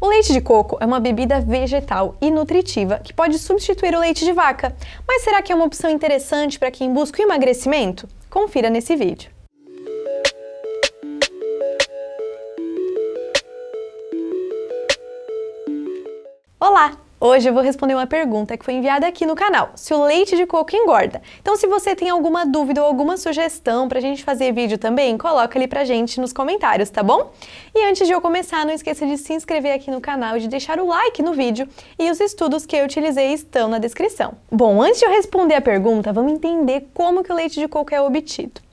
O leite de coco é uma bebida vegetal e nutritiva que pode substituir o leite de vaca. Mas será que é uma opção interessante para quem busca o emagrecimento? Confira nesse vídeo. Olá! Hoje eu vou responder uma pergunta que foi enviada aqui no canal, se o leite de coco engorda. Então se você tem alguma dúvida ou alguma sugestão pra gente fazer vídeo também, coloca ali pra gente nos comentários, tá bom? E antes de eu começar, não esqueça de se inscrever aqui no canal e de deixar o like no vídeo e os estudos que eu utilizei estão na descrição. Bom, antes de eu responder a pergunta, vamos entender como que o leite de coco é obtido.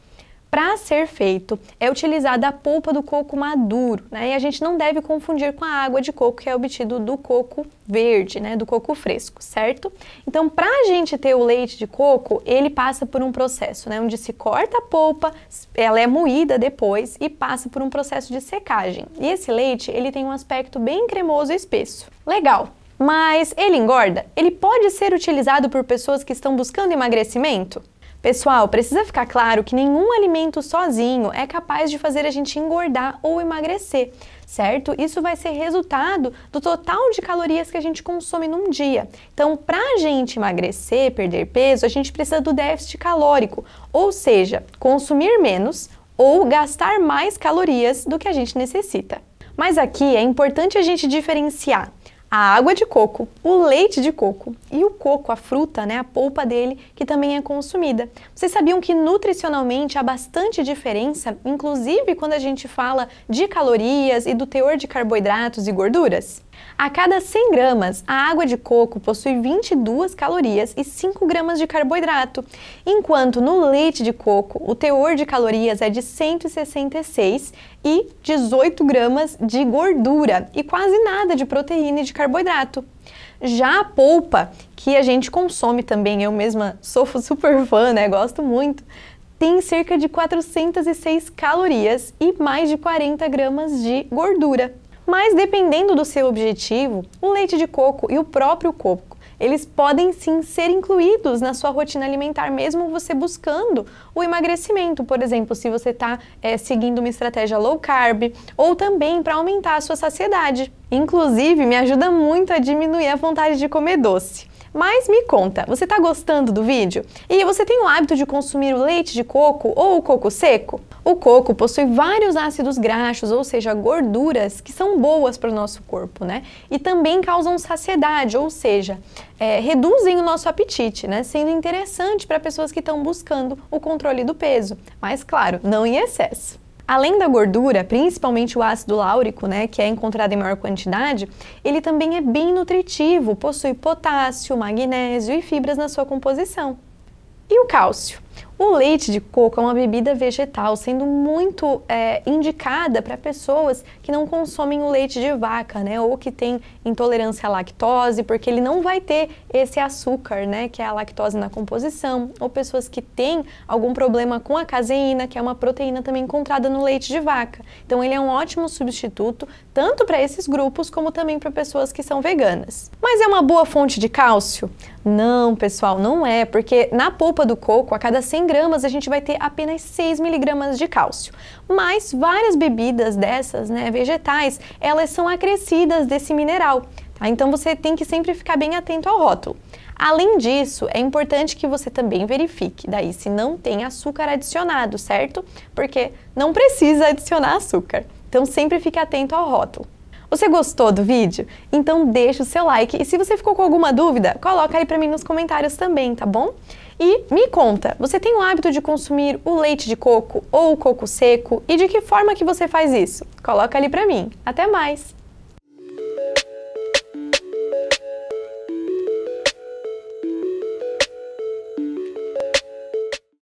Para ser feito, é utilizada a polpa do coco maduro, né? E a gente não deve confundir com a água de coco que é obtido do coco verde, né? Do coco fresco, certo? Então, para a gente ter o leite de coco, ele passa por um processo, né? Onde se corta a polpa, ela é moída depois e passa por um processo de secagem. E esse leite, ele tem um aspecto bem cremoso e espesso. Legal, mas ele engorda? Ele pode ser utilizado por pessoas que estão buscando emagrecimento? Pessoal, precisa ficar claro que nenhum alimento sozinho é capaz de fazer a gente engordar ou emagrecer, certo? Isso vai ser resultado do total de calorias que a gente consome num dia. Então, para a gente emagrecer, perder peso, a gente precisa do déficit calórico, ou seja, consumir menos ou gastar mais calorias do que a gente necessita. Mas aqui é importante a gente diferenciar a água de coco, o leite de coco e o coco, a fruta, né, a polpa dele, que também é consumida. Vocês sabiam que nutricionalmente há bastante diferença, inclusive quando a gente fala de calorias e do teor de carboidratos e gorduras? A cada 100 gramas, a água de coco possui 22 calorias e 5 gramas de carboidrato, enquanto no leite de coco o teor de calorias é de 166 e 18 gramas de gordura e quase nada de proteína e de carboidrato. Já a polpa, que a gente consome também, eu mesma sou super fã, né? Gosto muito tem cerca de 406 calorias e mais de 40 gramas de gordura. Mas dependendo do seu objetivo, o leite de coco e o próprio coco, eles podem sim ser incluídos na sua rotina alimentar, mesmo você buscando o emagrecimento. Por exemplo, se você está é, eh, seguindo uma estratégia low carb ou também para aumentar a sua saciedade. Inclusive, me ajuda muito a diminuir a vontade de comer doce. Mas me conta, você está gostando do vídeo? E você tem o hábito de consumir o leite de coco ou o coco seco? O coco possui vários ácidos graxos, ou seja, gorduras que são boas para o nosso corpo, né? E também causam saciedade, ou seja, é, reduzem o nosso apetite, né? Sendo interessante para pessoas que estão buscando o controle do peso. Mas claro, não em excesso. Além da gordura, principalmente o ácido láurico, né, que é encontrado em maior quantidade, ele também é bem nutritivo, possui potássio, magnésio e fibras na sua composição. E o cálcio? O leite de coco é uma bebida vegetal, sendo muito é, indicada para pessoas que não consomem o leite de vaca, né? Ou que têm intolerância à lactose, porque ele não vai ter esse açúcar, né? Que é a lactose na composição. Ou pessoas que têm algum problema com a caseína, que é uma proteína também encontrada no leite de vaca. Então, ele é um ótimo substituto, tanto para esses grupos, como também para pessoas que são veganas. Mas é uma boa fonte de cálcio? Não, pessoal, não é, porque na polpa do coco, a cada 100 a gente vai ter apenas 6 miligramas de cálcio. Mas várias bebidas dessas, né, vegetais, elas são acrescidas desse mineral. Tá? Então você tem que sempre ficar bem atento ao rótulo. Além disso, é importante que você também verifique daí se não tem açúcar adicionado, certo? Porque não precisa adicionar açúcar. Então sempre fique atento ao rótulo. Você gostou do vídeo? Então deixa o seu like e se você ficou com alguma dúvida, coloca aí para mim nos comentários também, tá bom? E me conta, você tem o hábito de consumir o leite de coco ou o coco seco e de que forma que você faz isso? Coloca ali para mim. Até mais.